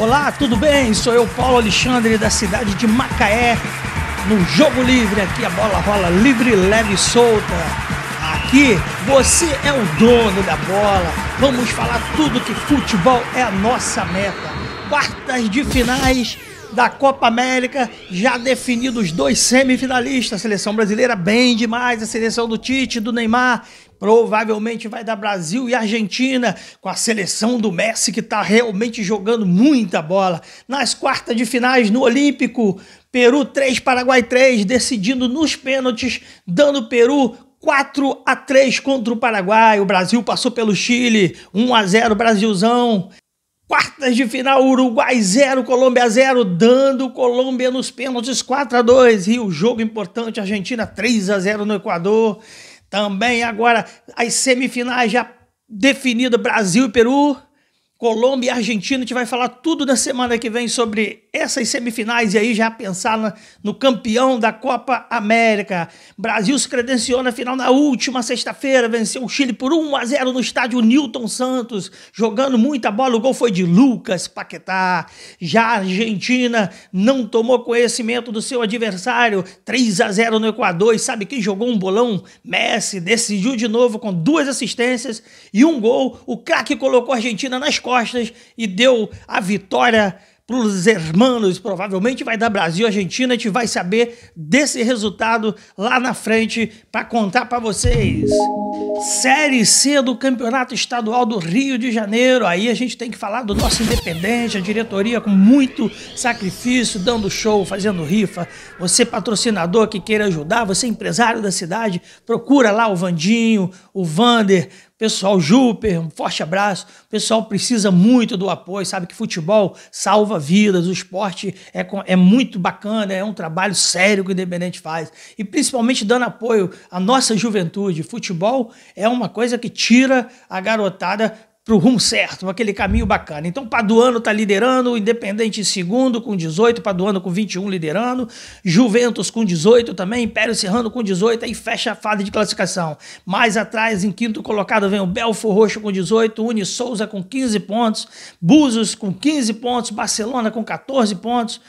Olá, tudo bem? Sou eu, Paulo Alexandre, da cidade de Macaé, no Jogo Livre. Aqui a bola rola livre, leve e solta. Aqui você é o dono da bola. Vamos falar tudo que futebol é a nossa meta. Quartas de finais da Copa América, já definidos dois semifinalistas. A seleção brasileira bem demais, a seleção do Tite, do Neymar, Provavelmente vai dar Brasil e Argentina com a seleção do Messi que está realmente jogando muita bola. Nas quartas de finais no Olímpico, Peru 3, Paraguai 3, decidindo nos pênaltis, dando Peru 4 a 3 contra o Paraguai. O Brasil passou pelo Chile, 1 a 0 Brasilzão. Quartas de final, Uruguai 0, Colômbia 0, dando Colômbia nos pênaltis 4 a 2 E o jogo importante, Argentina 3 a 0 no Equador. Também agora as semifinais já definidas, Brasil e Peru. Colômbia e Argentina. A gente vai falar tudo na semana que vem sobre essas semifinais e aí já pensar na, no campeão da Copa América. Brasil se credenciou na final na última sexta-feira, venceu o Chile por 1 a 0 no estádio Newton Santos, jogando muita bola. O gol foi de Lucas Paquetá. Já a Argentina não tomou conhecimento do seu adversário, 3 a 0 no Equador. E sabe quem jogou um bolão? Messi decidiu de novo com duas assistências e um gol. O craque colocou a Argentina nas costas costas e deu a vitória para os hermanos. Provavelmente vai dar Brasil, Argentina. A gente vai saber desse resultado lá na frente para contar para vocês. Série C do Campeonato Estadual do Rio de Janeiro. Aí a gente tem que falar do nosso independente, a diretoria com muito sacrifício, dando show, fazendo rifa. Você patrocinador que queira ajudar, você empresário da cidade, procura lá o Vandinho, o Vander, Pessoal, Júper, um forte abraço. O pessoal precisa muito do apoio, sabe que futebol salva vidas, o esporte é, é muito bacana, é um trabalho sério que o Independente faz. E principalmente dando apoio à nossa juventude. Futebol é uma coisa que tira a garotada para o rumo certo, para aquele caminho bacana. Então, Paduano está liderando, Independente em segundo com 18, Paduano com 21 liderando, Juventus com 18 também, Império Serrano com 18, aí fecha a fase de classificação. Mais atrás, em quinto colocado, vem o Belfor Roxo com 18, Uni Souza com 15 pontos, Búzios com 15 pontos, Barcelona com 14 pontos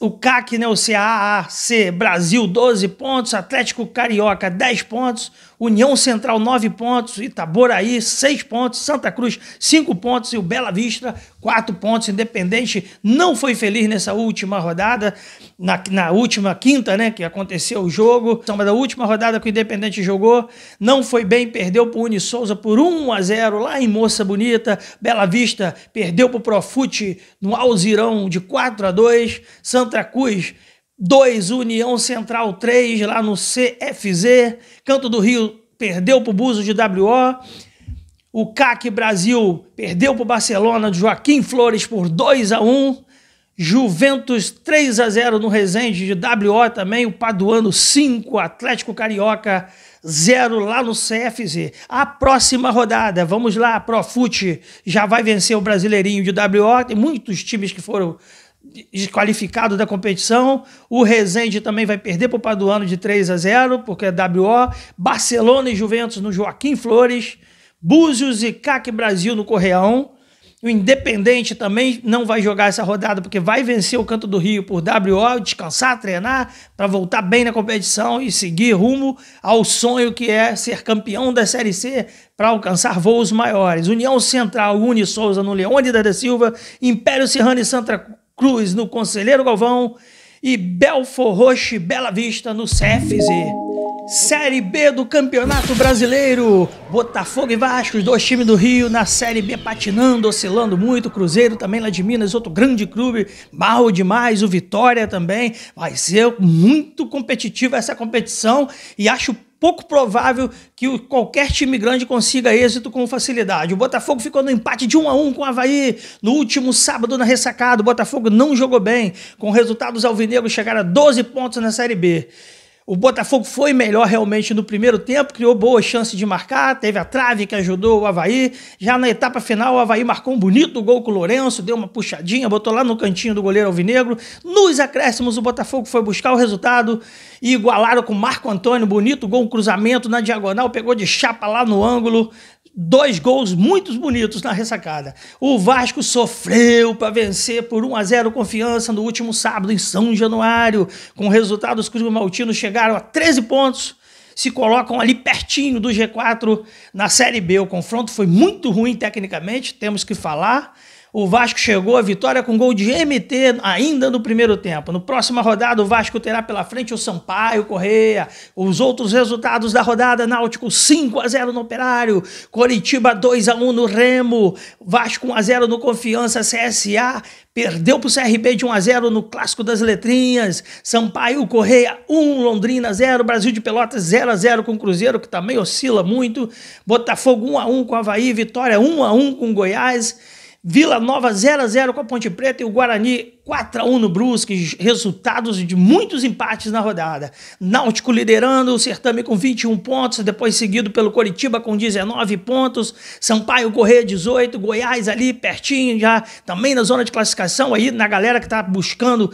o CAC, né, o CAAC Brasil, 12 pontos, Atlético Carioca, 10 pontos, União Central, 9 pontos, Itaboraí, 6 pontos, Santa Cruz, 5 pontos e o Bela Vista, 4 pontos. Independente não foi feliz nessa última rodada, na, na última quinta, né, que aconteceu o jogo. Então, a última rodada que o Independente jogou, não foi bem, perdeu para o Souza por 1 a 0 lá em Moça Bonita. Bela Vista perdeu para o Profute no Alzirão de 4 a 2. Santa Cruz 2, União Central 3, lá no CFZ. Canto do Rio perdeu para o Buso de WO. O CAC Brasil perdeu para o Barcelona de Joaquim Flores por 2 a 1 Juventus 3 a 0 no Resende de WO também. O Paduano 5, Atlético Carioca 0 lá no CFZ. A próxima rodada, vamos lá, Profute já vai vencer o Brasileirinho de WO. Tem muitos times que foram desqualificado da competição. O Rezende também vai perder para o Paduano de 3 a 0, porque é WO. Barcelona e Juventus no Joaquim Flores. Búzios e CAC Brasil no Correão. O Independente também não vai jogar essa rodada porque vai vencer o Canto do Rio por WO, descansar, treinar, para voltar bem na competição e seguir rumo ao sonho que é ser campeão da Série C para alcançar voos maiores. União Central une Souza no Leônidas da Silva, Império Serrano e Santa Cruz, no Conselheiro Galvão, e Belfor Roche Bela Vista, no CFZ. Série B do Campeonato Brasileiro, Botafogo e Vasco, os dois times do Rio, na Série B patinando, oscilando muito, Cruzeiro também lá de Minas, outro grande clube, mal demais, o Vitória também, vai ser muito competitiva essa competição e acho pouco provável que qualquer time grande consiga êxito com facilidade. O Botafogo ficou no empate de 1 a 1 com o Havaí no último sábado na ressacada. O Botafogo não jogou bem, com resultados alvinegros chegaram a 12 pontos na Série B. O Botafogo foi melhor realmente no primeiro tempo, criou boas chances de marcar, teve a trave que ajudou o Havaí. Já na etapa final, o Havaí marcou um bonito gol com o Lourenço, deu uma puxadinha, botou lá no cantinho do goleiro Alvinegro. Nos acréscimos, o Botafogo foi buscar o resultado e igualaram com o Marco Antônio. Bonito gol, um cruzamento na diagonal, pegou de chapa lá no ângulo dois gols muito bonitos na ressacada. O Vasco sofreu para vencer por 1 a 0 confiança no último sábado em São Januário. Com resultados, os Cruz Maltinos chegaram a 13 pontos se colocam ali pertinho do G4 na Série B. O confronto foi muito ruim tecnicamente, temos que falar. O Vasco chegou à vitória com gol de MT ainda no primeiro tempo. No próxima rodada, o Vasco terá pela frente o Sampaio Correia. Os outros resultados da rodada: Náutico 5 a 0 no Operário, Coritiba 2 a 1 no Remo, Vasco 1 a 0 no Confiança CSA. Perdeu para o CRB de 1 x 0 no Clássico das Letrinhas. Sampaio Correia 1, Londrina 0. Brasil de Pelotas 0 x 0 com o Cruzeiro, que também oscila muito. Botafogo 1 x 1 com o Havaí. Vitória 1 a 1 com Goiás. Vila Nova 0 a 0 com a Ponte Preta e o Guarani 4 a 1 no Brusque, resultados de muitos empates na rodada. Náutico liderando o certame com 21 pontos, depois seguido pelo Coritiba com 19 pontos, Sampaio Correia 18, Goiás ali pertinho já, também na zona de classificação aí, na galera que está buscando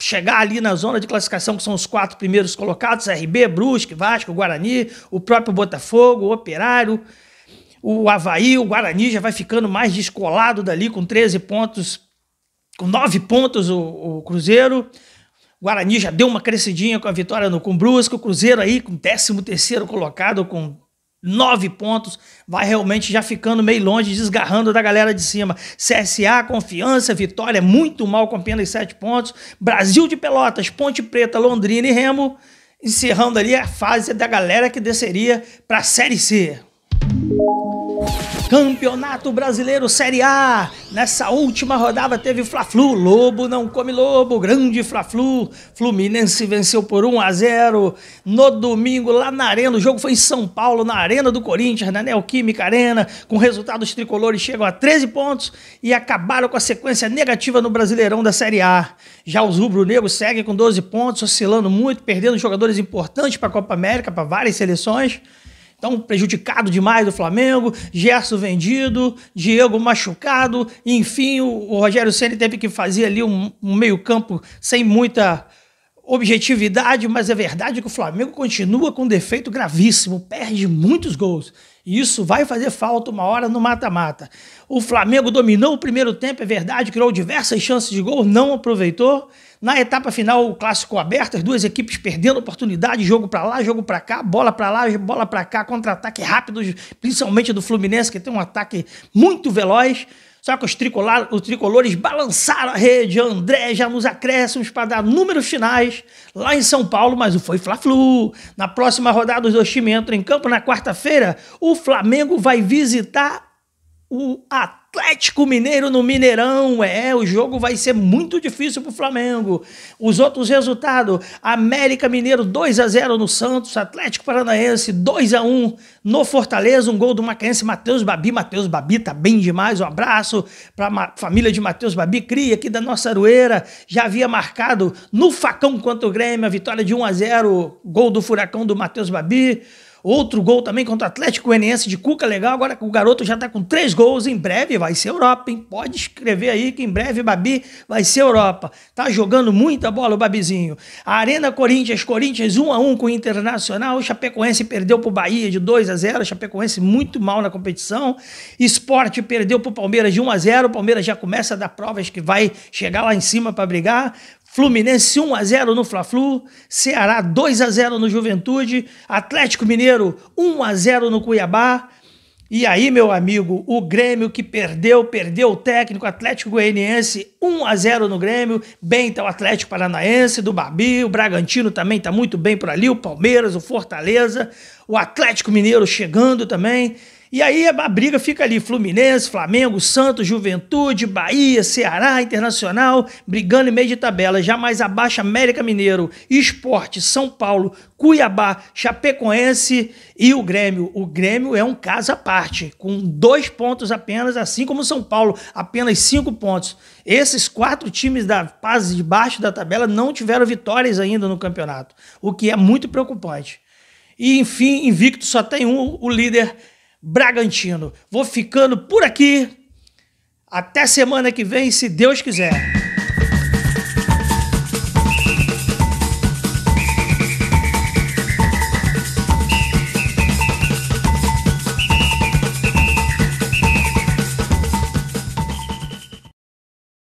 chegar ali na zona de classificação, que são os quatro primeiros colocados, RB, Brusque, Vasco, Guarani, o próprio Botafogo, o Operário, o Havaí, o Guarani já vai ficando mais descolado dali com 13 pontos, com 9 pontos o, o Cruzeiro. O Guarani já deu uma crescidinha com a vitória no Cumbrusco. O Cruzeiro aí com 13º colocado com nove pontos, vai realmente já ficando meio longe, desgarrando da galera de cima. CSA, Confiança, Vitória, muito mal com apenas 7 pontos. Brasil de Pelotas, Ponte Preta, Londrina e Remo, encerrando ali a fase da galera que desceria para a Série C. Campeonato Brasileiro Série A. Nessa última rodada teve Fla-Flu. Lobo não come lobo. Grande Fla-Flu. Fluminense venceu por 1 a 0 no domingo lá na Arena. O jogo foi em São Paulo, na Arena do Corinthians, na Neoquímica Arena. Com resultados tricolores chegam a 13 pontos e acabaram com a sequência negativa no Brasileirão da Série A. Já os rubro-negros seguem com 12 pontos, oscilando muito, perdendo jogadores importantes para a Copa América, para várias seleções estão prejudicado demais do Flamengo, Gerson vendido, Diego machucado, enfim, o, o Rogério Ceni teve que fazer ali um, um meio-campo sem muita objetividade, mas é verdade que o Flamengo continua com um defeito gravíssimo, perde muitos gols. E isso vai fazer falta uma hora no mata-mata. O Flamengo dominou o primeiro tempo, é verdade, criou diversas chances de gol, não aproveitou. Na etapa final, o clássico aberto, as duas equipes perdendo oportunidade, jogo para lá, jogo para cá, bola para lá, bola para cá, contra-ataque rápido, principalmente do Fluminense, que tem um ataque muito veloz. Só que os, tricolar, os tricolores balançaram a rede. André já nos acréscimos para dar números finais lá em São Paulo, mas o foi Fla-Flu. Na próxima rodada, os dois times entram em campo na quarta-feira. O Flamengo vai visitar o Atlético Atlético Mineiro no Mineirão. É, o jogo vai ser muito difícil para o Flamengo. Os outros resultados: América Mineiro 2 a 0 no Santos, Atlético Paranaense 2 a 1 no Fortaleza, um gol do Macaense Matheus Babi. Matheus Babi tá bem demais. Um abraço para a família de Matheus Babi, cria aqui da nossa Arueira. Já havia marcado no facão contra o Grêmio a vitória de 1 a 0, gol do Furacão do Matheus Babi. Outro gol também contra o Atlético Goianiense de Cuca, legal. Agora o garoto já tá com três gols. Em breve vai ser Europa, hein? Pode escrever aí que em breve Babi vai ser Europa. Tá jogando muita bola o Babizinho. A Arena Corinthians, Corinthians 1 a 1 com o Internacional. O Chapecoense perdeu pro Bahia de 2 a 0. O Chapecoense muito mal na competição. Esporte perdeu pro Palmeiras de 1 a 0. O Palmeiras já começa a dar provas que vai chegar lá em cima para brigar. Fluminense 1 x 0 no Fla-Flu, Ceará 2 x 0 no Juventude, Atlético Mineiro 1 x 0 no Cuiabá. E aí, meu amigo, o Grêmio que perdeu, perdeu o técnico Atlético Goianiense 1 x 0 no Grêmio. Bem tá o Atlético Paranaense do Babi, o Bragantino também tá muito bem por ali, o Palmeiras, o Fortaleza, o Atlético Mineiro chegando também. E aí a briga fica ali: Fluminense, Flamengo, Santos, Juventude, Bahia, Ceará, Internacional, brigando em meio de tabela. Já mais abaixo, América Mineiro, Esporte, São Paulo, Cuiabá, Chapecoense e o Grêmio. O Grêmio é um caso à parte, com dois pontos apenas, assim como São Paulo, apenas cinco pontos. Esses quatro times da fase de baixo da tabela não tiveram vitórias ainda no campeonato, o que é muito preocupante. E, enfim, invicto só tem um, o líder Bragantino. Vou ficando por aqui. Até semana que vem, se Deus quiser.